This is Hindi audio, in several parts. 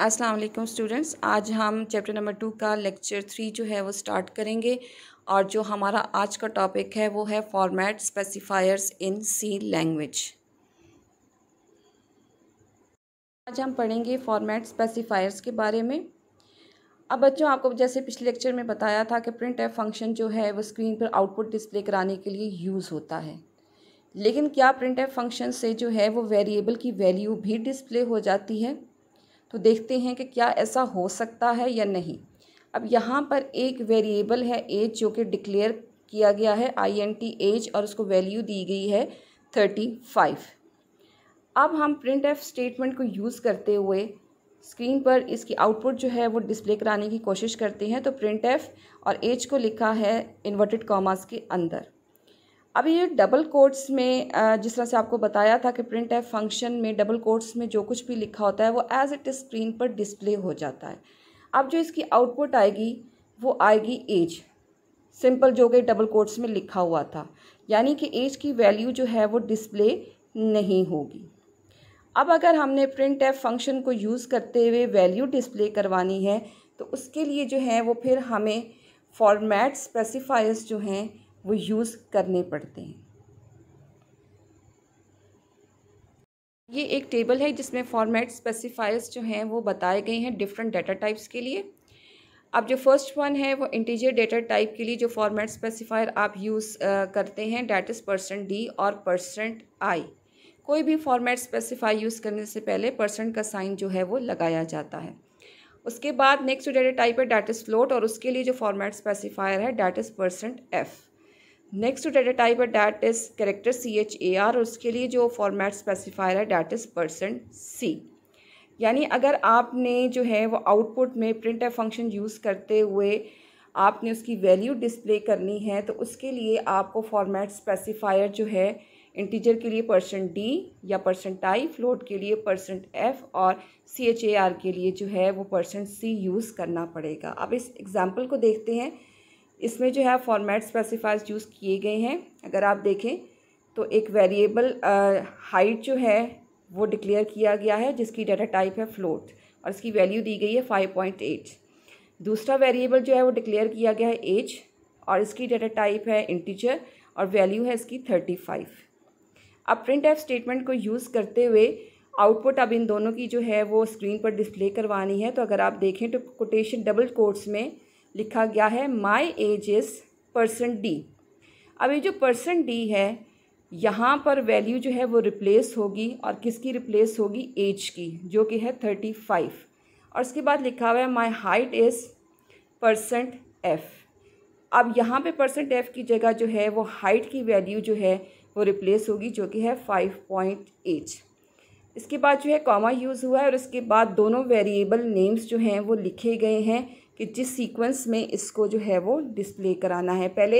अस्सलाम वालेकुम स्टूडेंट्स आज हम चैप्टर नंबर टू का लेक्चर थ्री जो है वो स्टार्ट करेंगे और जो हमारा आज का टॉपिक है वो है format specifiers in C language आज हम पढ़ेंगे फॉर्मेट स्पेसिफायर्स के बारे में अब बच्चों आपको जैसे पिछले लेक्चर में बताया था कि प्रिंट एफ फंक्शन जो है वो स्क्रीन पर आउटपुट डिस्प्ले कराने के लिए यूज़ होता है लेकिन क्या प्रिंट एफ फंक्शन से जो है वो वेरिएबल की वैल्यू भी डिस्प्ले हो जाती है तो देखते हैं कि क्या ऐसा हो सकता है या नहीं अब यहाँ पर एक वेरिएबल है एज जो कि डिक्लेयर किया गया है आई एन टी एज और उसको वैल्यू दी गई है थर्टी फाइव अब हम प्रिंट एफ स्टेटमेंट को यूज़ करते हुए स्क्रीन पर इसकी आउटपुट जो है वो डिस्प्ले कराने की कोशिश करते हैं तो प्रिंट एफ और एज को लिखा है इन्वर्टेड कॉमास के अंदर अब ये डबल कोट्स में जिस तरह से आपको बताया था कि प्रिंट एफ फंक्शन में डबल कोट्स में जो कुछ भी लिखा होता है वो एज़ इट इज़ स्क्रीन पर डिस्प्ले हो जाता है अब जो इसकी आउटपुट आएगी वो आएगी एज सिंपल जो कि डबल कोट्स में लिखा हुआ था यानी कि एज की वैल्यू जो है वो डिस्प्ले नहीं होगी अब अगर हमने प्रिंट एफ फंक्शन को यूज़ करते हुए वैल्यू डिस्प्ले करवानी है तो उसके लिए जो है वो फिर हमें फॉर्मेट स्पेसिफायर्स जो हैं वो यूज़ करने पड़ते हैं ये एक टेबल है जिसमें फॉर्मेट स्पेसिफायर्स जो हैं वो बताए गए हैं डिफरेंट डाटा टाइप्स के लिए अब जो फर्स्ट वन है वो इंटीजर डेटा टाइप के लिए जो फॉर्मेट स्पेसिफायर आप यूज़ करते हैं डेट इज़ परसेंट डी और परसेंट आई कोई भी फॉर्मेट स्पेसिफाई यूज़ करने से पहले परसेंट का साइन जो है वो लगाया जाता है उसके बाद नेक्स्ट डेटा टाइप है डेट इज़ फ्लोट और उसके लिए जो फॉर्मेट स्पेसिफायर है that is percent F next data type है that is character C H A R और उसके लिए जो फॉर्मेट स्पेसिफायर है डैट इज़ परसेंट सी यानी अगर आपने जो है वो आउटपुट में प्रिंट एफ फंक्शन यूज़ करते हुए आपने उसकी वैल्यू डिस्प्ले करनी है तो उसके लिए आपको फॉर्मेट स्पेसिफायर जो है इंटीजर के लिए परसेंट डी या परसेंट आई फ्लोट के लिए परसेंट एफ और सी एच ए आर के लिए जो है वो परसेंट सी यूज़ करना पड़ेगा अब इस एग्ज़ाम्पल को देखते हैं इसमें जो है फॉर्मेट स्पेसिफाइज यूज़ किए गए हैं अगर आप देखें तो एक वेरिएबल हाइट जो है वो डिक्लेयर किया गया है जिसकी डाटा टाइप है फ्लोट और इसकी वैल्यू दी गई है फाइव पॉइंट एट दूसरा वेरिएबल जो है वो डिक्लेयर किया गया है एज और इसकी डाटा टाइप है इंटीजर और वैल्यू है इसकी थर्टी फाइव अब प्रिंट एफ स्टेटमेंट को यूज़ करते हुए आउटपुट अब इन दोनों की जो है वो स्क्रीन पर डिस्प्ले करवानी है तो अगर आप देखें तो कोटेशन डबल कोर्ट्स में लिखा गया है my age is percent D अब ये जो परसेंट डी है यहाँ पर वैल्यू जो है वो रिप्लेस होगी और किसकी रिप्लेस होगी एज की जो कि है थर्टी फाइव और उसके बाद लिखा हुआ है my height is percent F अब यहाँ पे परसेंट एफ़ की जगह जो है वो हाइट की वैल्यू जो है वो रिप्लेस होगी जो कि है फाइव पॉइंट एट इसके बाद जो है कॉमा यूज़ हुआ है और इसके बाद दोनों वेरिएबल नेम्स जो हैं वो लिखे गए हैं कि जिस सीक्वेंस में इसको जो है वो डिस्प्ले कराना है पहले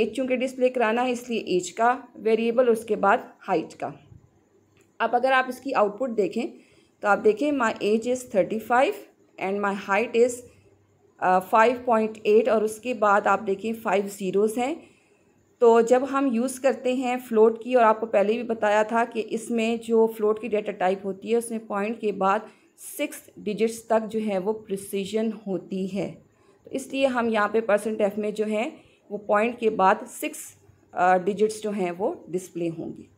एज चूँकि डिस्प्ले कराना है इसलिए एज का वेरिएबल उसके बाद हाइट का अब अगर आप इसकी आउटपुट देखें तो आप देखें my age is thirty five and my height is five point eight और उसके बाद आप देखें फाइव ज़ीरोज़ हैं तो जब हम यूज़ करते हैं फ्लोट की और आपको पहले भी बताया था कि इसमें जो फ्लोट की डेटा टाइप होती है उसमें पॉइंट के बाद सिक्स डिजिट्स तक जो है वो प्रिसीजन होती है तो इसलिए हम यहाँ पे परसेंट एफ में जो है वो पॉइंट के बाद सिक्स डिजिट्स जो हैं वो डिस्प्ले होंगी